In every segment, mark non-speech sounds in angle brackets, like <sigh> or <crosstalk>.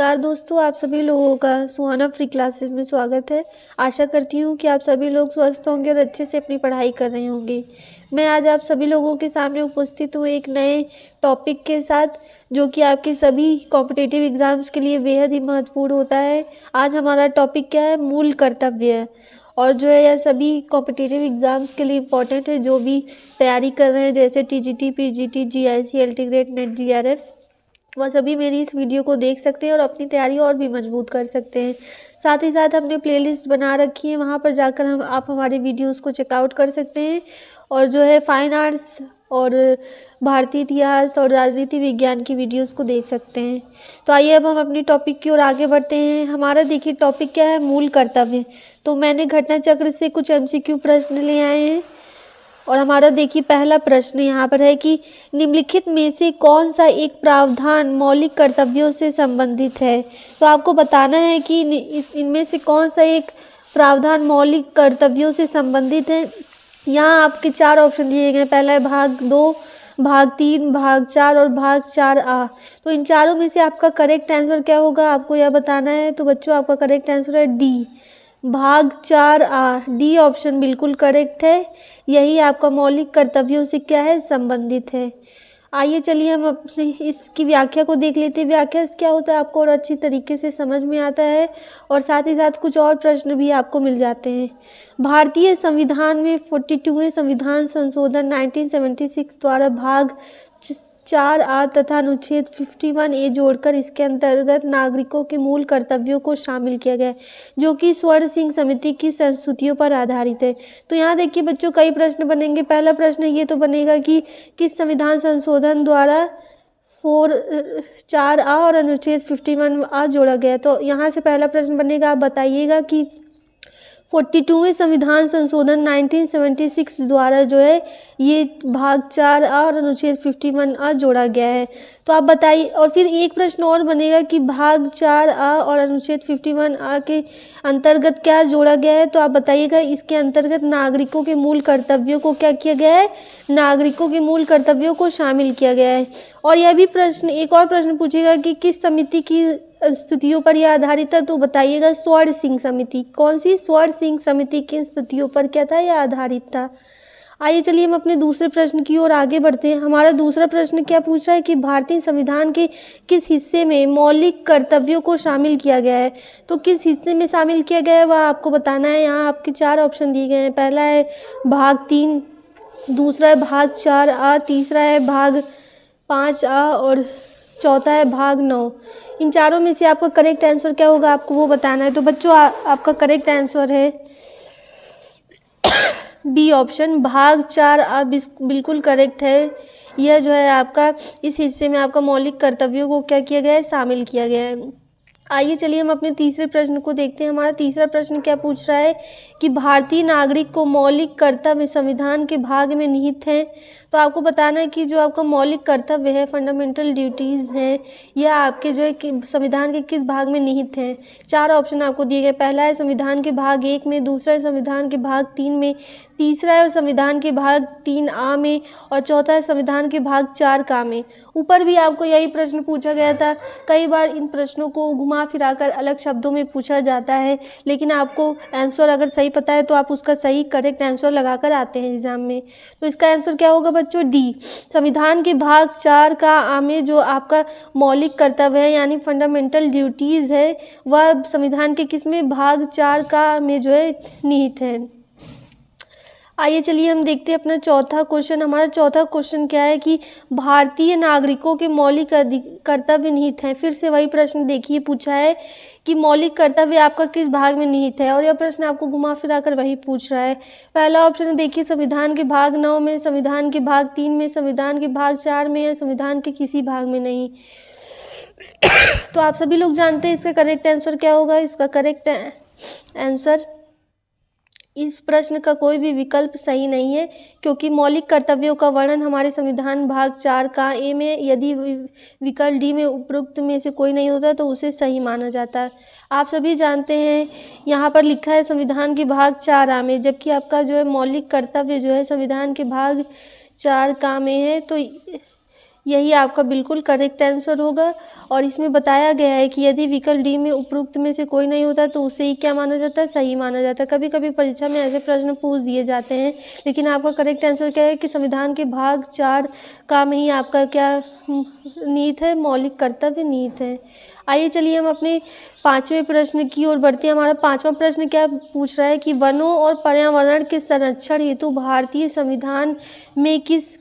नमस्कार दोस्तों आप सभी लोगों का सुहाना फ्री क्लासेस में स्वागत है आशा करती हूँ कि आप सभी लोग स्वस्थ होंगे और अच्छे से अपनी पढ़ाई कर रहे होंगे मैं आज आप सभी लोगों के सामने उपस्थित हूँ एक नए टॉपिक के साथ जो कि आपके सभी कॉम्पिटेटिव एग्ज़ाम्स के लिए बेहद ही महत्वपूर्ण होता है आज हमारा टॉपिक क्या है मूल कर्तव्य और जो है यह सभी कॉम्पिटेटिव एग्ज़ाम्स के लिए इम्पॉर्टेंट है जो भी तैयारी कर रहे हैं जैसे T G T P G T G I C L T grade NET G R F वह तो सभी मेरी इस वीडियो को देख सकते हैं और अपनी तैयारी और भी मजबूत कर सकते हैं साथ ही साथ हमने प्लेलिस्ट बना रखी है वहाँ पर जाकर हम आप हमारे वीडियोस को चेकआउट कर सकते हैं और जो है फाइन आर्ट्स और भारतीय इतिहास और राजनीति विज्ञान की वीडियोस को देख सकते हैं तो आइए अब हम अपनी टॉपिक की ओर आगे बढ़ते हैं हमारा देखिए टॉपिक क्या है मूल कर्तव्य तो मैंने घटना चक्र से कुछ एमसीक्यू प्रश्न ले आए हैं और हमारा देखिए पहला प्रश्न यहाँ पर है कि निम्नलिखित में से कौन सा एक प्रावधान मौलिक कर्तव्यों से संबंधित है तो आपको बताना है कि इनमें से कौन सा एक प्रावधान मौलिक कर्तव्यों से संबंधित है यहाँ आपके चार ऑप्शन दिए गए पहला है भाग दो भाग तीन भाग चार और भाग चार आ तो इन चारों में से आपका करेक्ट आंसर क्या होगा आपको यह बताना है तो बच्चों आपका करेक्ट आंसर है डी भाग चार आ डी ऑप्शन बिल्कुल करेक्ट है यही आपका मौलिक कर्तव्यों से क्या है संबंधित है आइए चलिए हम अपने इसकी व्याख्या को देख लेते हैं व्याख्या क्या होता है आपको और अच्छी तरीके से समझ में आता है और साथ ही साथ कुछ और प्रश्न भी आपको मिल जाते हैं भारतीय संविधान में फोर्टी टूवें संविधान संशोधन 1976 द्वारा भाग चार आर तथा अनुच्छेद 51 ए जोड़कर इसके अंतर्गत नागरिकों के मूल कर्तव्यों को शामिल किया गया जो कि स्वर्ण सिंह समिति की संस्तुतियों पर आधारित है तो यहाँ देखिए बच्चों कई प्रश्न बनेंगे पहला प्रश्न ये तो बनेगा कि किस संविधान संशोधन द्वारा फोर चार आ और अनुच्छेद फिफ्टी वन आ जोड़ा गया तो यहाँ से पहला प्रश्न बनेगा आप बताइएगा कि 42वें संविधान संशोधन 1976 द्वारा जो है ये भाग चार और अनुच्छेद 51 आ जोड़ा गया है तो आप बताइए और फिर एक प्रश्न और बनेगा कि भाग चार आ और अनुच्छेद 51 आ के अंतर्गत क्या जोड़ा गया है तो आप बताइएगा इसके अंतर्गत नागरिकों के मूल कर्तव्यों को क्या किया गया है नागरिकों के मूल कर्तव्यों को शामिल किया गया है और यह भी प्रश्न एक और प्रश्न पूछेगा कि किस समिति की स्थितियों पर यह आधारित है तो बताइएगा स्वर्ण सिंह समिति कौन सी स्वर्ण सिंह समिति की स्थितियों पर क्या था यह आधारित था आइए चलिए हम अपने दूसरे प्रश्न की ओर आगे बढ़ते हैं हमारा दूसरा प्रश्न क्या पूछ रहा है कि भारतीय संविधान के किस हिस्से में मौलिक कर्तव्यों को शामिल किया गया है तो किस हिस्से में शामिल किया गया है वह आपको बताना है यहाँ आपके चार ऑप्शन दिए गए हैं पहला है भाग तीन दूसरा है भाग चार आ तीसरा है भाग पाँच आ और चौथा है भाग नौ इन चारों में से आपका करेक्ट आंसर क्या होगा आपको वो बताना है तो बच्चों आपका करेक्ट आंसर है बी <coughs> ऑप्शन भाग चार अब बिल्कुल करेक्ट है यह जो है आपका इस हिस्से में आपका मौलिक कर्तव्यों को क्या किया गया है शामिल किया गया है आइए चलिए हम अपने तीसरे प्रश्न को देखते हैं हमारा तीसरा प्रश्न क्या पूछ रहा है कि भारतीय नागरिक को मौलिक कर्तव्य संविधान के भाग में निहित हैं तो आपको बताना है कि जो आपका मौलिक कर्तव्य है फंडामेंटल ड्यूटीज़ हैं यह आपके जो है संविधान के किस भाग में निहित हैं चार ऑप्शन आपको दिए गए पहला है संविधान के भाग एक में दूसरा है संविधान के भाग तीन में तीसरा है संविधान के भाग तीन आ में और चौथा है संविधान के भाग चार का में ऊपर भी आपको यही प्रश्न पूछा गया था कई बार इन प्रश्नों को घुमा घुमा फिरा कर अलग शब्दों में पूछा जाता है लेकिन आपको आंसर अगर सही पता है तो आप उसका सही करेक्ट आंसर लगाकर आते हैं एग्ज़ाम में तो इसका आंसर क्या होगा बच्चों डी संविधान के भाग चार का आमे जो आपका मौलिक कर्तव्य है यानी फंडामेंटल ड्यूटीज़ है वह संविधान के किस में भाग चार का में जो है निहित है आइए चलिए हम देखते हैं अपना चौथा क्वेश्चन हमारा चौथा क्वेश्चन क्या है कि भारतीय नागरिकों के मौलिक कर्तव्य निहित हैं फिर से वही प्रश्न देखिए पूछा है कि मौलिक कर्तव्य आपका किस भाग में निहित है और यह प्रश्न आपको घुमा फिरा कर वही पूछ रहा है पहला ऑप्शन देखिए संविधान के भाग नौ में संविधान के भाग तीन में संविधान के भाग चार में या संविधान के किसी भाग में नहीं <coughs> तो आप सभी लोग जानते हैं इसका करेक्ट आंसर क्या होगा इसका करेक्ट आंसर इस प्रश्न का कोई भी विकल्प सही नहीं है क्योंकि मौलिक कर्तव्यों का वर्णन हमारे संविधान भाग चार का ए में यदि विकल्प डी में उपरोक्त में से कोई नहीं होता तो उसे सही माना जाता है आप सभी जानते हैं यहाँ पर लिखा है संविधान के भाग चार आ में जबकि आपका जो है मौलिक कर्तव्य जो है संविधान के भाग चार का में है तो यही आपका बिल्कुल करेक्ट आंसर होगा और इसमें बताया गया है कि यदि विकल्प डी में उपरोक्त में से कोई नहीं होता तो उसे ही क्या माना जाता है सही माना जाता है कभी कभी परीक्षा में ऐसे प्रश्न पूछ दिए जाते हैं लेकिन आपका करेक्ट आंसर क्या है कि संविधान के भाग चार का में ही आपका क्या नीत है मौलिक कर्तव्य नीत है आइए चलिए हम अपने पाँचवें प्रश्न की ओर बढ़ते हैं हमारा पाँचवा प्रश्न क्या पूछ रहा है कि वनों और पर्यावरण के संरक्षण हेतु भारतीय संविधान में किस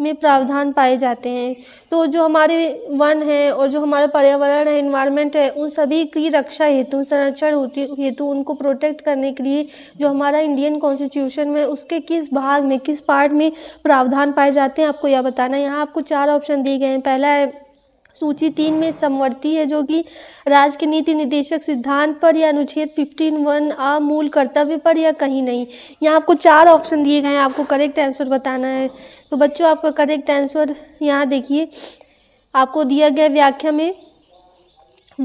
में प्रावधान पाए जाते हैं तो जो हमारे वन है और जो हमारा पर्यावरण है इन्वायरमेंट है उन सभी की रक्षा हेतु संरक्षण हेतु उनको प्रोटेक्ट करने के लिए जो हमारा इंडियन कॉन्स्टिट्यूशन में उसके किस भाग में किस पार्ट में प्रावधान पाए जाते हैं आपको यह बताना यहाँ आपको चार ऑप्शन दिए गए हैं पहला है सूची तीन में समवर्ती है जो कि राज्य के नीति निदेशक सिद्धांत पर या अनुच्छेद फिफ्टीन वन आ मूल कर्तव्य पर या कहीं नहीं यहाँ आपको चार ऑप्शन दिए गए हैं आपको करेक्ट आंसर बताना है तो बच्चों आपका करेक्ट आंसर यहाँ देखिए आपको दिया गया व्याख्या में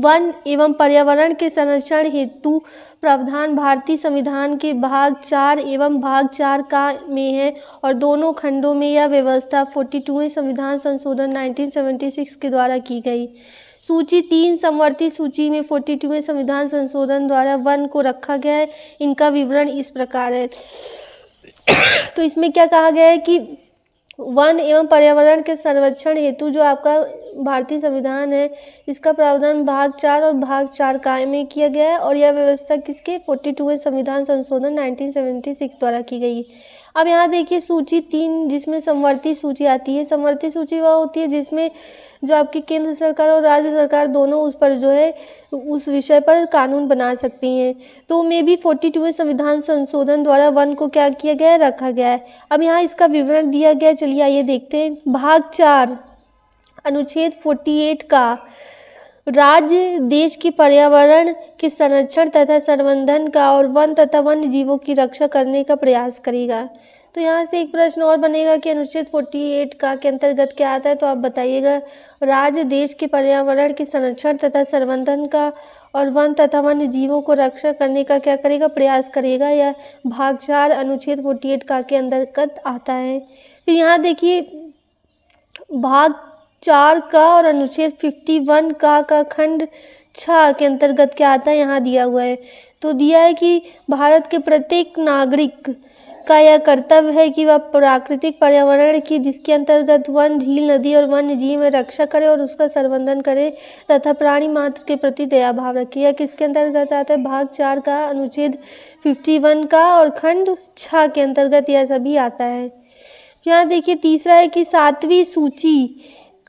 वन एवं पर्यावरण के संरक्षण हेतु प्रावधान भारतीय संविधान के भाग चार एवं भाग चार का में है और दोनों खंडों में यह व्यवस्था फोर्टी टूए संविधान संशोधन 1976 के द्वारा की गई सूची तीन संवर्ती सूची में फोर्टी टूए संविधान संशोधन द्वारा वन को रखा गया है इनका विवरण इस प्रकार है तो इसमें क्या कहा गया है कि वन एवं पर्यावरण के संरक्षण हेतु जो आपका भारतीय संविधान है इसका प्रावधान भाग चार और भाग चार काय में किया गया है और यह व्यवस्था किसके फोर्टी टू संविधान संशोधन 1976 द्वारा की गई है अब यहाँ देखिए सूची तीन जिसमें समवर्ती सूची आती है समवर्ती सूची वह होती है जिसमें जो आपकी केंद्र सरकार और राज्य सरकार दोनों उस पर जो है उस विषय पर कानून बना सकती हैं तो मे बी फोर्टी टूवें संविधान संशोधन द्वारा वन को क्या किया गया रखा गया है अब यहाँ इसका विवरण दिया गया चलिए आइए देखते हैं भाग चार अनुच्छेद फोर्टी एट का राज्य देश की पर्यावरण के संरक्षण तथा संवर्धन का और वन तथा वन्य जीवों की रक्षा करने का प्रयास करेगा तो यहाँ से एक प्रश्न और बनेगा कि अनुच्छेद 48 का के अंतर्गत क्या आता है तो आप बताइएगा राज्य देश के पर्यावरण के संरक्षण तथा संवर्धन का और वन तथा वन्य जीवों को रक्षा करने का क्या करेगा प्रयास करेगा या भाग चार अनुच्छेद 48 का के अंतर्गत आता है फिर यहाँ देखिए भाग चार का और अनुच्छेद फिफ्टी वन का का खंड छ के अंतर्गत क्या आता है यहाँ दिया हुआ है तो दिया है कि भारत के प्रत्येक नागरिक का यह कर्तव्य है कि वह प्राकृतिक पर्यावरण की जिसके अंतर्गत वन झील नदी और वन्य जीव में रक्षा करे और उसका संवर्धन करे तथा प्राणी मात्र के प्रति दया भाव रखे यह किसके अंतर्गत आता है भाग चार का अनुच्छेद फिफ्टी वन का और खंड छः के अंतर्गत यह सभी आता है तो यहाँ देखिए तीसरा है कि सातवीं सूची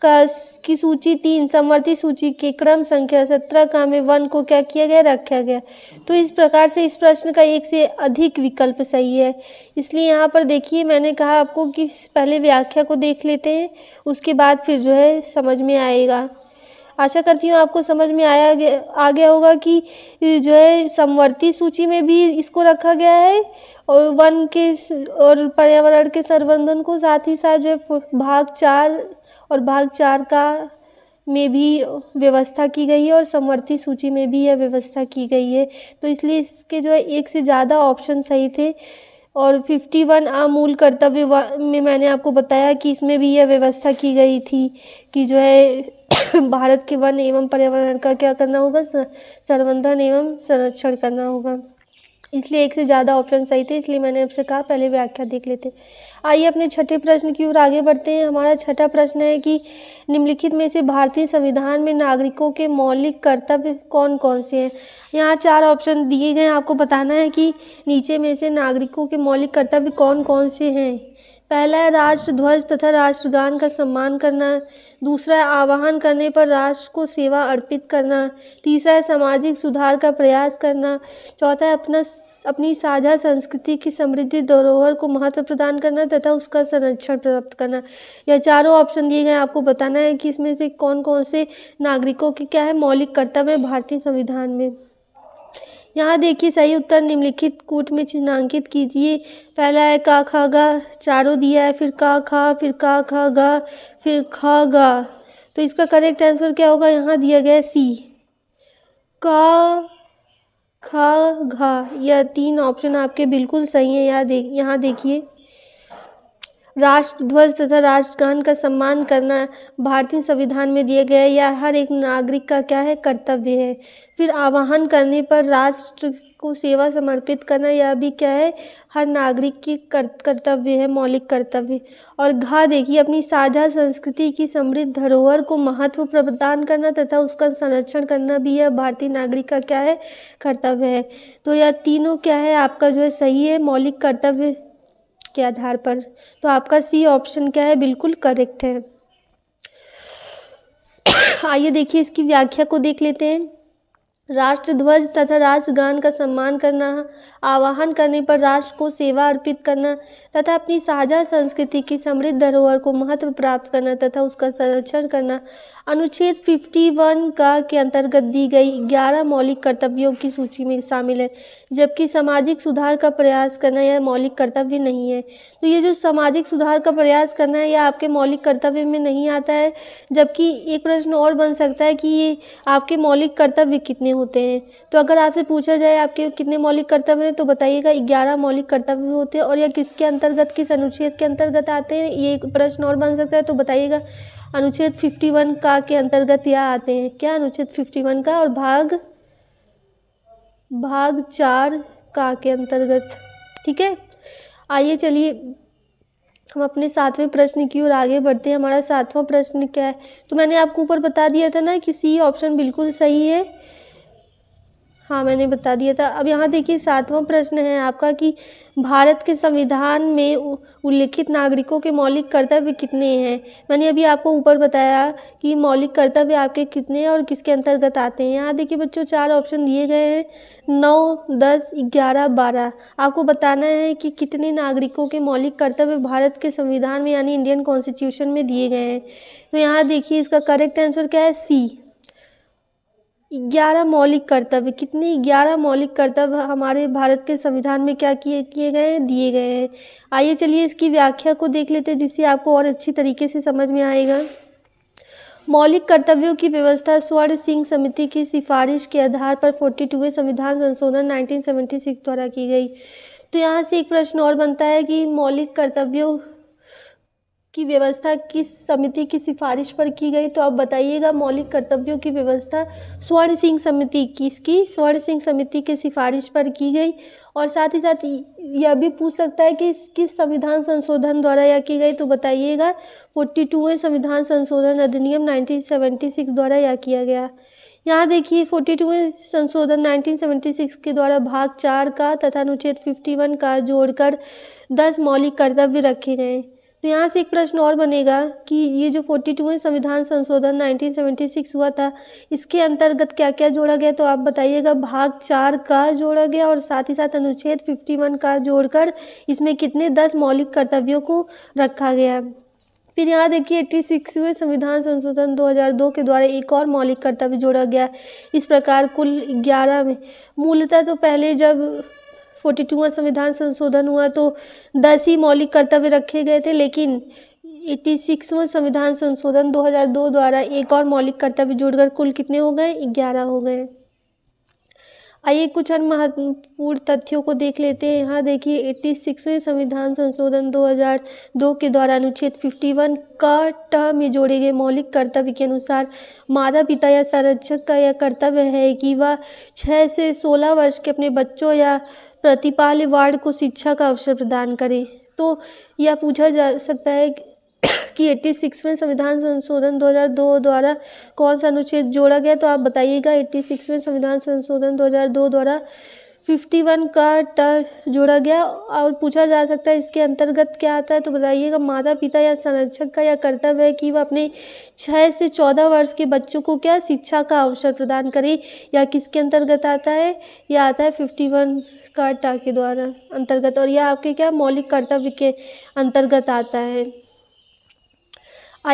का की सूची तीन समवर्ती सूची के क्रम संख्या सत्रह का में वन को क्या किया गया रखा गया तो इस प्रकार से इस प्रश्न का एक से अधिक विकल्प सही है इसलिए यहाँ पर देखिए मैंने कहा आपको कि पहले व्याख्या को देख लेते हैं उसके बाद फिर जो है समझ में आएगा आशा करती हूँ आपको समझ में आया आ गया होगा कि जो है समवर्ती सूची में भी इसको रखा गया है और वन के और पर्यावरण के संवर्धन को साथ ही साथ जो है भाग चार और भाग चार का में भी व्यवस्था की गई है और समवर्ती सूची में भी यह व्यवस्था की गई है तो इसलिए इसके जो है एक से ज़्यादा ऑप्शन सही थे और फिफ्टी वन मूल कर्तव्य में मैंने आपको बताया कि इसमें भी यह व्यवस्था की गई थी कि जो है <coughs> भारत के वन एवं पर्यावरण का क्या करना होगा संवर्धन एवं संरक्षण करना होगा इसलिए एक से ज़्यादा ऑप्शन सही थे इसलिए मैंने आपसे कहा पहले व्याख्या देख लेते आइए अपने छठे प्रश्न की ओर आगे बढ़ते हैं हमारा छठा प्रश्न है कि निम्नलिखित में से भारतीय संविधान में नागरिकों के मौलिक कर्तव्य कौन कौन से हैं यहाँ चार ऑप्शन दिए गए आपको बताना है कि नीचे में से नागरिकों के मौलिक कर्तव्य कौन कौन से हैं पहला है राष्ट्र ध्वज तथा राष्ट्रगान का सम्मान करना दूसरा है आवाहन करने पर राष्ट्र को सेवा अर्पित करना तीसरा है सामाजिक सुधार का प्रयास करना चौथा है अपना अपनी साझा संस्कृति की समृद्धि धरोहर को महत्व प्रदान करना तथा उसका संरक्षण प्राप्त करना यह चारों ऑप्शन दिए गए आपको बताना है कि इसमें से कौन कौन से नागरिकों के क्या है मौलिक कर्तव्य भारतीय संविधान में यहाँ देखिए सही उत्तर निम्नलिखित कूट में चिन्हांकित कीजिए पहला है का खा गा चारों दिया है फिर का खा फिर का खा गा फिर खा गा तो इसका करेक्ट आंसर क्या होगा यहाँ दिया गया सी का खा घा यह तीन ऑप्शन आपके बिल्कुल सही हैं यहाँ देख यहाँ देखिए राष्ट्रध्वज तथा राष्ट्रगान का सम्मान करना भारतीय संविधान में गया है यह हर एक नागरिक का क्या है कर्तव्य है फिर आह्वान करने पर राष्ट्र को सेवा समर्पित करना यह भी क्या है हर नागरिक की कर्तव्य है मौलिक कर्तव्य और घा देखिए अपनी साझा संस्कृति की समृद्ध धरोहर को महत्व प्रदान करना तथा उसका संरक्षण करना भी यह भारतीय नागरिक का क्या है कर्तव्य है तो यह तीनों क्या है आपका जो है सही है मौलिक कर्तव्य के आधार पर तो आपका सी ऑप्शन क्या है बिल्कुल करेक्ट है <coughs> आइए देखिए इसकी व्याख्या को देख लेते हैं राष्ट्रध्वज तथा राष्ट्रगान का सम्मान करना आवाहन करने पर राष्ट्र को सेवा अर्पित करना तथा अपनी साझा संस्कृति की समृद्ध धरोहर को महत्व प्राप्त करना तथा उसका संरक्षण करना अनुच्छेद 51 का के अंतर्गत दी गई 11 मौलिक कर्तव्यों की सूची में शामिल है जबकि सामाजिक सुधार का प्रयास करना यह मौलिक कर्तव्य नहीं है तो ये जो सामाजिक सुधार का प्रयास करना है यह आपके मौलिक कर्तव्य में नहीं आता है जबकि एक प्रश्न और बन सकता है कि ये आपके मौलिक कर्तव्य कितने नहीं होते हैं तो अगर आपसे पूछा जाए आपके कितने मौलिक कर्तव्य हैं तो बताइएगा ग्यारह मौलिक कर्तव्य होते हैं और या किसके अंतर्गत किस अनुच्छेद के अंतर्गत आते हैं ये प्रश्न और बन सकता है तो बताइएगा अनुच्छेद फिफ्टी वन का के अंतर्गत यह आते हैं क्या अनुच्छेद फिफ्टी वन का और भाग भाग चार का के अंतर्गत ठीक है आइए चलिए हम अपने सातवें प्रश्न की ओर आगे बढ़ते हैं हमारा सातवां प्रश्न क्या है तो मैंने आपको ऊपर बता दिया था ना कि सी ऑप्शन बिल्कुल सही है हाँ मैंने बता दिया था अब यहाँ देखिए सातवां प्रश्न है आपका कि भारत के संविधान में उल्लिखित नागरिकों के मौलिक कर्तव्य कितने हैं मैंने अभी आपको ऊपर बताया कि मौलिक कर्तव्य आपके कितने हैं और किसके अंतर्गत आते हैं यहाँ देखिए बच्चों चार ऑप्शन दिए गए हैं नौ दस ग्यारह बारह आपको बताना है कि कितने नागरिकों के मौलिक कर्तव्य भारत के संविधान में यानी इंडियन कॉन्स्टिट्यूशन में दिए गए हैं तो यहाँ देखिए इसका करेक्ट आंसर क्या है सी ग्यारह मौलिक कर्तव्य कितने ग्यारह मौलिक कर्तव्य हमारे भारत के संविधान में क्या किए किए गए हैं दिए गए हैं आइए चलिए इसकी व्याख्या को देख लेते हैं जिससे आपको और अच्छी तरीके से समझ में आएगा मौलिक कर्तव्यों की व्यवस्था स्वर्ण सिंह समिति की सिफारिश के आधार पर फोर्टी टूवें संविधान संशोधन 1976 द्वारा की गई तो यहाँ से एक प्रश्न और बनता है कि मौलिक कर्तव्यों की व्यवस्था किस समिति की सिफारिश पर की गई तो आप बताइएगा मौलिक कर्तव्यों की व्यवस्था स्वर्ण सिंह समिति किसकी स्वर्ण सिंह समिति के सिफारिश पर की गई और साथ ही साथ यह भी पूछ सकता है कि किस संविधान संशोधन द्वारा यह की गई तो बताइएगा फोर्टी टूए संविधान संशोधन अधिनियम सिक्स द्वारा यह किया गया यहाँ देखिए फोर्टी टू संशोधन 1976 के द्वारा भाग चार का तथा अनुच्छेद 51 का जोड़कर दस मौलिक कर्तव्य रखे गए तो यहाँ से एक प्रश्न और बनेगा कि ये जो फोर्टी टू संविधान संशोधन 1976 हुआ था इसके अंतर्गत क्या क्या जोड़ा गया तो आप बताइएगा भाग चार का जोड़ा गया और साथ ही साथ अनुच्छेद 51 का जोड़कर इसमें कितने दस मौलिक कर्तव्यों को रखा गया फिर यहाँ देखिए एट्टी सिक्सवें संविधान संशोधन 2002 के द्वारा एक और मौलिक कर्तव्य जोड़ा गया इस प्रकार कुल ग्यारह में मूलतः तो पहले जब फोर्टी टू संविधान संशोधन हुआ तो दस ही मौलिक कर्तव्य रखे गए थे लेकिन एट्टी सिक्सवा संविधान संशोधन 2002 द्वारा एक और मौलिक कर्तव्य जोड़कर कुल कितने हो गए ग्यारह हो गए आइए कुछ अन्य महत्वपूर्ण तथ्यों को देख लेते हैं यहाँ देखिए एट्टी सिक्सवें संविधान संशोधन 2002 के द्वारा अनुच्छेद 51 का ट में जोड़े गए मौलिक कर्तव्य के अनुसार माता पिता या संरक्षक का यह कर्तव्य है कि वह छः से सोलह वर्ष के अपने बच्चों या प्रतिपाल वार्ड को शिक्षा का अवसर प्रदान करें तो यह पूछा जा सकता है कि एट्टी सिक्सवें संविधान संशोधन 2002 द्वारा कौन सा अनुच्छेद जोड़ा गया तो आप बताइएगा एट्टी सिक्सवें संविधान संशोधन 2002 द्वारा फिफ्टी वन का ट जोड़ा गया और पूछा जा सकता है इसके अंतर्गत क्या आता है तो बताइएगा माता पिता या संरक्षक का यह कर्तव्य है कि वह अपने छः से चौदह वर्ष के बच्चों को क्या शिक्षा का अवसर प्रदान करें या किसके अंतर्गत आता है या आता है फिफ्टी वन का ट के द्वारा अंतर्गत और यह आपके क्या मौलिक कर्तव्य के अंतर्गत आता है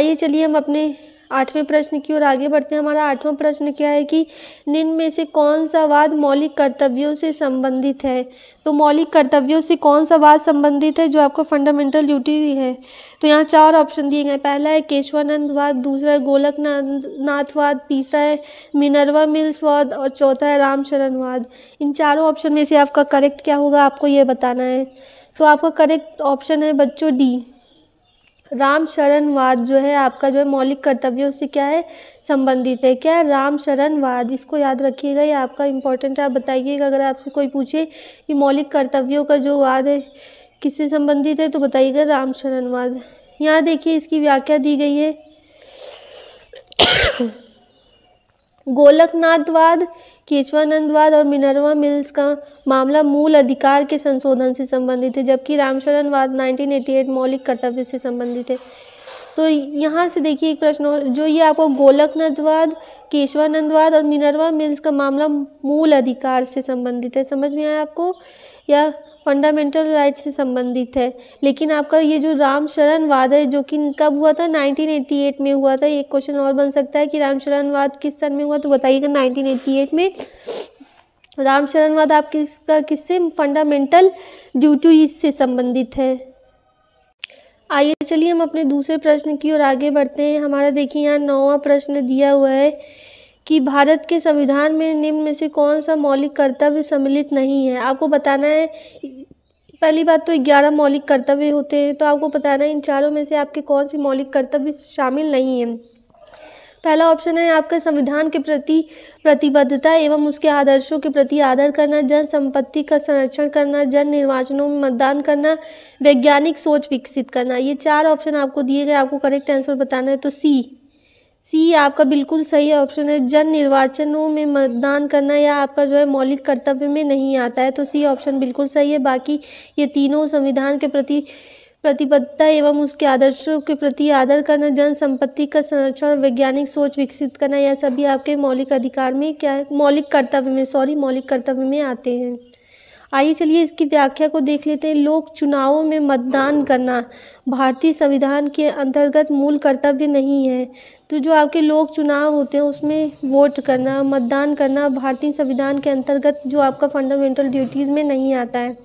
आइए चलिए हम अपने आठवें प्रश्न की ओर आगे बढ़ते हैं हमारा आठवां प्रश्न क्या है कि निम्न में से कौन सा वाद मौलिक कर्तव्यों से संबंधित है तो मौलिक कर्तव्यों से कौन सा वाद संबंधित है जो आपका फंडामेंटल ड्यूटी है तो यहाँ चार ऑप्शन दिए गए पहला है केशवानंद वाद दूसरा है गोलकनाथ नाथवाद तीसरा है मिनरवा मिल्स वाद और चौथा है रामशरण वाद इन चारों ऑप्शन में से आपका करेक्ट क्या होगा आपको ये बताना है तो आपका करेक्ट ऑप्शन है बच्चों डी राम शरणवाद जो है आपका जो है मौलिक कर्तव्य उससे क्या है संबंधित है क्या राम शरणवाद इसको याद रखिएगा ये आपका इम्पोर्टेंट है आप बताइएगा अगर आपसे कोई पूछे कि मौलिक कर्तव्यों का जो वाद है किससे संबंधित है तो बताइएगा राम शरणवाद यहाँ देखिए इसकी व्याख्या दी गई है <coughs> गोलकनाथवाद केचवानंदवाद और मिनरवा मिल्स का मामला मूल अधिकार के संशोधन से संबंधित है जबकि रामशरणवाद 1988 मौलिक कर्तव्य से संबंधित है तो यहाँ से देखिए एक प्रश्न और जो ये आपको गोलकनाथवाद केशवानंदवाद और मिनरवा मिल्स का मामला मूल अधिकार से संबंधित है समझ में आया आपको या फंडामेंटल राइट से संबंधित है लेकिन आपका ये जो राम शरण वाद है जो कि कब हुआ था 1988 में हुआ था एक क्वेश्चन और बन सकता है कि राम शरण वाद किस सन में हुआ तो बताइएगा 1988 में राम शरण वाद आप किसका किससे फंडामेंटल ड्यूटी इससे संबंधित है आइए चलिए हम अपने दूसरे प्रश्न की ओर आगे बढ़ते हैं हमारा देखिए यहाँ नौवा प्रश्न दिया हुआ है कि भारत के संविधान में निम्न में से कौन सा मौलिक कर्तव्य सम्मिलित नहीं है आपको बताना है पहली बात तो ग्यारह मौलिक कर्तव्य होते हैं तो आपको बताना है इन चारों में से आपके कौन से मौलिक कर्तव्य शामिल नहीं है पहला ऑप्शन है आपका संविधान के प्रति प्रतिबद्धता एवं उसके आदर्शों के प्रति आदर करना जन संपत्ति का संरक्षण करना जन निर्वाचनों में मतदान करना वैज्ञानिक सोच विकसित करना ये चार ऑप्शन आपको दिए गए आपको करेक्ट आंसर बताना है तो सी सी आपका बिल्कुल सही ऑप्शन है जन निर्वाचनों में मतदान करना या आपका जो है मौलिक कर्तव्य में नहीं आता है तो सी ऑप्शन बिल्कुल सही है बाकी ये तीनों संविधान के प्रति प्रतिबद्धता एवं उसके आदर्शों के प्रति आदर करना जन संपत्ति का संरक्षण वैज्ञानिक सोच विकसित करना यह सभी आपके मौलिक अधिकार में क्या है मौलिक कर्तव्य में सॉरी मौलिक कर्तव्य में आते हैं आइए चलिए इसकी व्याख्या को देख लेते हैं लोक चुनावों में मतदान करना भारतीय संविधान के अंतर्गत मूल कर्तव्य नहीं है तो जो आपके लोक चुनाव होते हैं उसमें वोट करना मतदान करना भारतीय संविधान के अंतर्गत जो आपका फंडामेंटल ड्यूटीज़ में नहीं आता है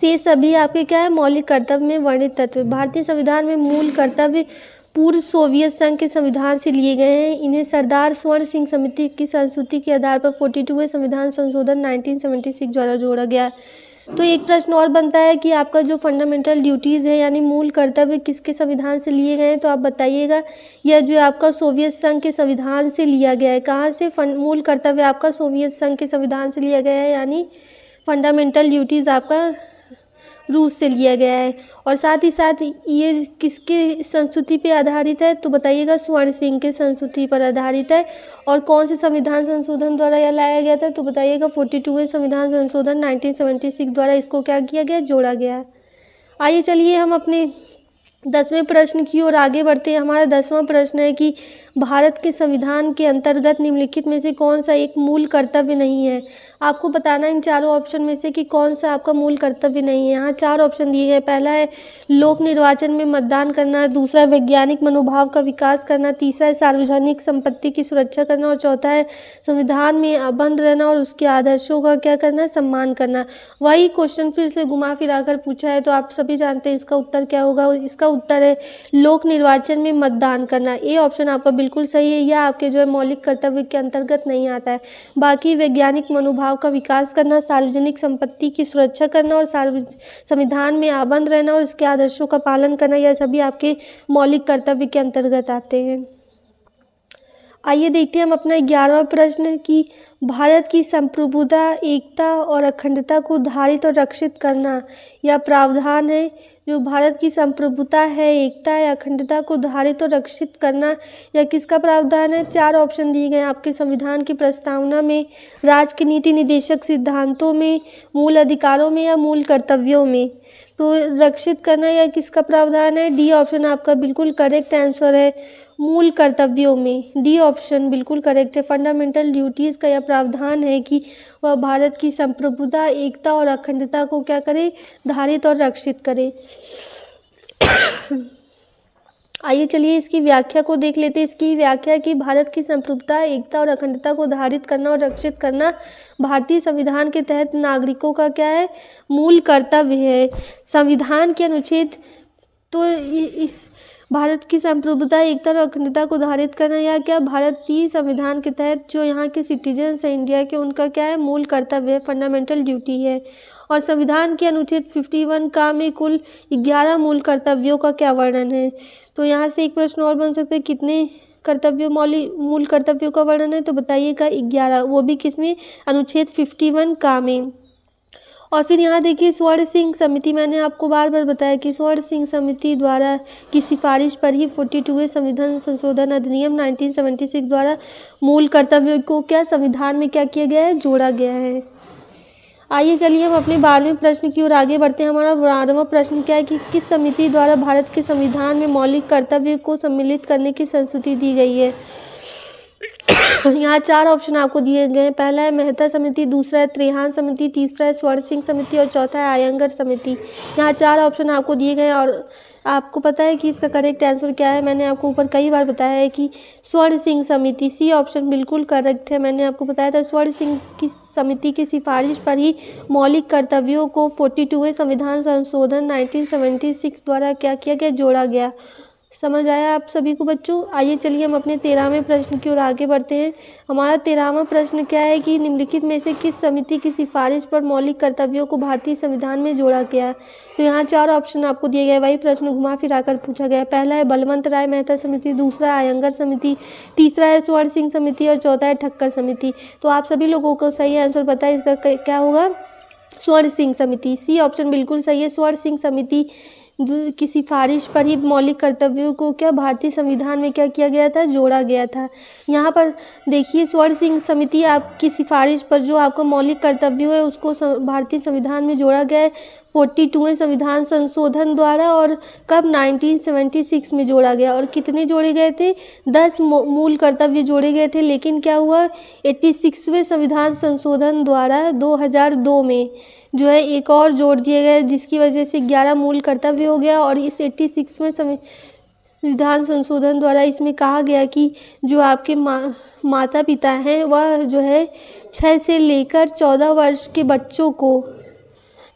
से सभी आपके क्या है मौलिक कर्तव्य में वर्णित तत्व भारतीय संविधान में मूल कर्तव्य पूर्व सोवियत संघ के संविधान से लिए गए हैं इन्हें सरदार स्वर्ण सिंह समिति की संस्कृति के आधार पर फोर्टी टू संविधान संशोधन 1976 द्वारा जोड़ा गया तो एक प्रश्न और बनता है कि आपका जो फंडामेंटल ड्यूटीज़ है यानी मूल कर्तव्य किसके संविधान से लिए गए हैं तो आप बताइएगा यह जो आपका सोवियत संघ के संविधान से लिया गया है कहाँ से फंड मूल कर्तव्य आपका सोवियत संघ के संविधान से लिया गया है यानी फंडामेंटल ड्यूटीज़ आपका रूस से लिया गया है और साथ ही साथ ये किसके संस्कृति पे आधारित है तो बताइएगा स्वर्ण सिंह के संस्कृति पर आधारित है और कौन से संविधान संशोधन द्वारा यह लाया गया था तो बताइएगा फोर्टी टूवें संविधान संशोधन 1976 द्वारा इसको क्या किया गया जोड़ा गया आइए चलिए हम अपने दसवें प्रश्न की ओर आगे बढ़ते हैं हमारा दसवां प्रश्न है कि भारत के संविधान के अंतर्गत निम्नलिखित में से कौन सा एक मूल कर्तव्य नहीं है आपको बताना इन चारों ऑप्शन में से कि कौन सा आपका मूल कर्तव्य नहीं है यहाँ चार ऑप्शन दिए गए पहला है लोक निर्वाचन में मतदान करना दूसरा वैज्ञानिक मनोभाव का विकास करना तीसरा है सार्वजनिक संपत्ति की सुरक्षा करना और चौथा है संविधान में अबंध रहना और उसके आदर्शों का क्या करना सम्मान करना वही क्वेश्चन फिर से घुमा फिरा कर पूछा है तो आप सभी जानते हैं इसका उत्तर क्या होगा इसका उत्तर है लोक निर्वाचन में मतदान करना ये ऑप्शन आपका बिल्कुल सही है यह आपके जो है मौलिक कर्तव्य के अंतर्गत नहीं आता है बाकी वैज्ञानिक मनोभाव का विकास करना सार्वजनिक संपत्ति की सुरक्षा करना और संविधान में आबंद रहना और इसके आदर्शों का पालन करना यह सभी आपके मौलिक कर्तव्य के अंतर्गत आते हैं आइए देखते हैं हम अपना ग्यारहवा प्रश्न कि भारत की संप्रभुता एकता और अखंडता को धारित और रक्षित करना यह प्रावधान है जो भारत की संप्रभुता है एकता या अखंडता को धारित और रक्षित करना या किसका प्रावधान है चार ऑप्शन दिए गए आपके संविधान की प्रस्तावना में राज्य के नीति निदेशक सिद्धांतों में मूल अधिकारों में या मूल कर्तव्यों में तो रक्षित करना यह किसका प्रावधान है डी ऑप्शन आपका बिल्कुल करेक्ट आंसर है मूल कर्तव्यों में डी ऑप्शन बिल्कुल करेक्ट है फंडामेंटल ड्यूटीज़ का यह प्रावधान है कि वह भारत की संप्रभुता एकता और अखंडता को क्या करे धारित और रक्षित करे आइए चलिए इसकी व्याख्या को देख लेते हैं इसकी व्याख्या कि भारत की संप्रभुता एकता और अखंडता को धारित करना और रक्षित करना भारतीय संविधान के तहत नागरिकों का क्या है मूल कर्तव्य है संविधान के अनुच्छेद तो इ, इ, भारत की संप्रभुता एकता और अखंडता को धारित करना या क्या भारतीय संविधान के तहत जो यहाँ के सिटीजन्स हैं इंडिया के उनका क्या है मूल कर्तव्य फंडामेंटल ड्यूटी है और संविधान के अनुच्छेद 51 का में कुल 11 मूल कर्तव्यों का क्या वर्णन है तो यहाँ से एक प्रश्न और बन सकता है कितने कर्तव्यों मौली मूल कर्तव्यों का वर्णन है तो बताइएगा ग्यारह वो भी किसमें अनुच्छेद फिफ्टी वन का में और फिर यहाँ देखिए स्वर्ण सिंह समिति मैंने आपको बार बार बताया कि स्वर्ण सिंह समिति द्वारा की सिफारिश पर ही फोर्टी ए संविधान संशोधन अधिनियम 1976 द्वारा मूल कर्तव्य को क्या संविधान में क्या किया गया है जोड़ा गया है आइए चलिए हम अपने बारहवें प्रश्न की ओर आगे बढ़ते हैं हमारा बारहवा प्रश्न क्या है कि किस समिति द्वारा भारत के संविधान में मौलिक कर्तव्य को सम्मिलित करने की संस्तुति दी गई है <coughs> यहाँ चार ऑप्शन आपको दिए गए हैं पहला है मेहता समिति दूसरा है त्रिहान समिति तीसरा है स्वर्ण सिंह समिति और चौथा है आयंगर समिति यहाँ चार ऑप्शन आपको दिए गए हैं और आपको पता है कि इसका करेक्ट आंसर क्या है मैंने आपको ऊपर कई बार बताया है कि स्वर्ण सिंह समिति सी ऑप्शन बिल्कुल करेक्ट है मैंने आपको बताया था स्वर्ण सिंह की समिति की सिफारिश पर ही मौलिक कर्तव्यों को फोर्टी संविधान संशोधन नाइनटीन द्वारा क्या किया गया जोड़ा गया समझ आया आप सभी को बच्चों आइए चलिए हम अपने तेरहवें प्रश्न की ओर आगे बढ़ते हैं हमारा तेरहवा प्रश्न क्या है कि निम्नलिखित में से किस समिति की सिफारिश पर मौलिक कर्तव्यों को भारतीय संविधान में जोड़ा गया तो यहाँ चार ऑप्शन आपको दिए गए वही प्रश्न घुमा फिर कर पूछा गया पहला है बलवंत राय मेहता समिति दूसरा है आयंगर समिति तीसरा है स्वर्ण सिंह समिति और चौथा है ठक्कर समिति तो आप सभी लोगों को सही आंसर पता है इसका क्या होगा स्वर्ण सिंह समिति सी ऑप्शन बिल्कुल सही है स्वर्ण सिंह समिति की सिफारिश पर ही मौलिक कर्तव्यों को क्या भारतीय संविधान में क्या किया गया था जोड़ा गया था यहाँ पर देखिए स्वर्ण सिंह समिति आपकी सिफारिश पर जो आपका मौलिक कर्तव्य है उसको भारतीय संविधान में जोड़ा गया है फोर्टी टूवें संविधान संशोधन द्वारा और कब 1976 में जोड़ा गया और कितने जोड़े गए थे दस मूल कर्तव्य जोड़े गए थे लेकिन क्या हुआ एट्टी सिक्सवें संविधान संशोधन द्वारा 2002 में जो है एक और जोड़ दिया गया जिसकी वजह से ग्यारह मूल कर्तव्य हो गया और इस एट्टी सिक्सवें समय विधान संशोधन द्वारा इसमें कहा गया कि जो आपके मा, माता पिता हैं वह जो है छः से लेकर चौदह वर्ष के बच्चों को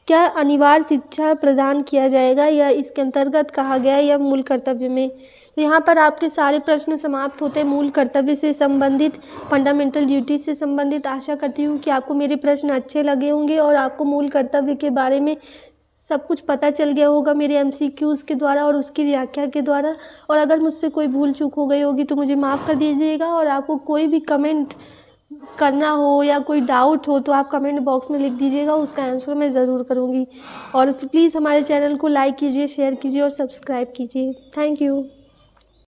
क्या अनिवार्य शिक्षा प्रदान किया जाएगा या इसके अंतर्गत कहा गया है यह मूल कर्तव्य में तो यहाँ पर आपके सारे प्रश्न समाप्त होते हैं मूल कर्तव्य से संबंधित फंडामेंटल ड्यूटीज से संबंधित आशा करती हूँ कि आपको मेरे प्रश्न अच्छे लगे होंगे और आपको मूल कर्तव्य के बारे में सब कुछ पता चल गया होगा मेरे एम के द्वारा और उसकी व्याख्या के द्वारा और अगर मुझसे कोई भूल चूक हो गई होगी तो मुझे माफ़ कर दीजिएगा और आपको कोई भी कमेंट करना हो या कोई डाउट हो तो आप कमेंट बॉक्स में लिख दीजिएगा उसका आंसर मैं ज़रूर करूँगी और प्लीज़ हमारे चैनल को लाइक कीजिए शेयर कीजिए और सब्सक्राइब कीजिए थैंक यू